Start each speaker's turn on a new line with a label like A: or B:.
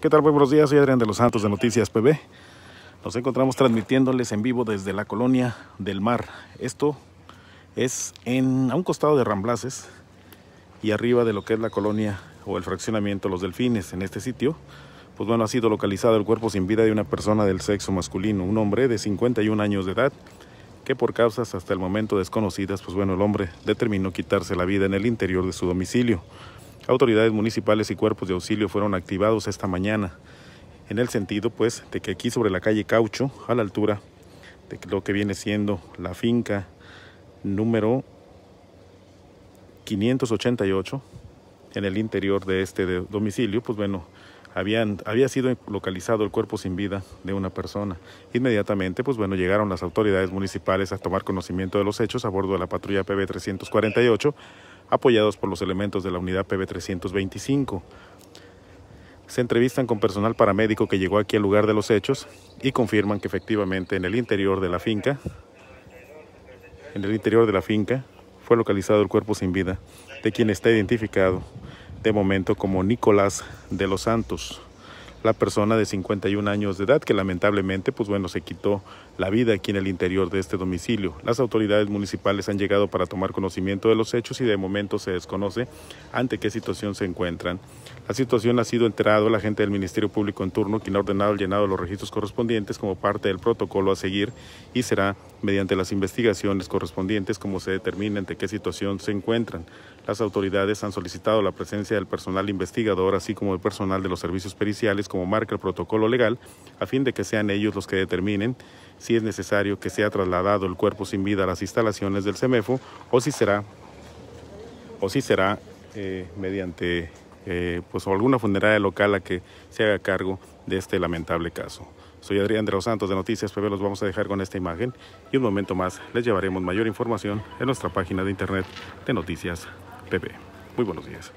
A: ¿Qué tal? buenos días, soy Adrián de los Santos de Noticias PB. Nos encontramos transmitiéndoles en vivo desde la colonia del mar. Esto es en, a un costado de Ramblases y arriba de lo que es la colonia o el fraccionamiento Los Delfines. En este sitio, pues bueno, ha sido localizado el cuerpo sin vida de una persona del sexo masculino, un hombre de 51 años de edad, que por causas hasta el momento desconocidas, pues bueno, el hombre determinó quitarse la vida en el interior de su domicilio. Autoridades municipales y cuerpos de auxilio fueron activados esta mañana, en el sentido pues de que aquí sobre la calle Caucho, a la altura de lo que viene siendo la finca número 588, en el interior de este domicilio, pues bueno, habían, había sido localizado el cuerpo sin vida de una persona. Inmediatamente, pues bueno, llegaron las autoridades municipales a tomar conocimiento de los hechos a bordo de la patrulla PB 348 apoyados por los elementos de la unidad PB325. Se entrevistan con personal paramédico que llegó aquí al lugar de los hechos y confirman que efectivamente en el interior de la finca, en el interior de la finca, fue localizado el cuerpo sin vida de quien está identificado de momento como Nicolás de los Santos la persona de 51 años de edad que lamentablemente pues bueno se quitó la vida aquí en el interior de este domicilio. Las autoridades municipales han llegado para tomar conocimiento de los hechos y de momento se desconoce ante qué situación se encuentran. La situación ha sido enterado la gente del Ministerio Público en turno quien ha ordenado el llenado de los registros correspondientes como parte del protocolo a seguir y será Mediante las investigaciones correspondientes, como se determina ante qué situación se encuentran, las autoridades han solicitado la presencia del personal investigador, así como del personal de los servicios periciales, como marca el protocolo legal, a fin de que sean ellos los que determinen si es necesario que sea trasladado el cuerpo sin vida a las instalaciones del CEMEFO o si será, o si será eh, mediante eh, pues, alguna funeraria local a que se haga cargo de este lamentable caso. Soy Adrián de los Santos de Noticias PB, los vamos a dejar con esta imagen y un momento más les llevaremos mayor información en nuestra página de internet de Noticias PB. Muy buenos días.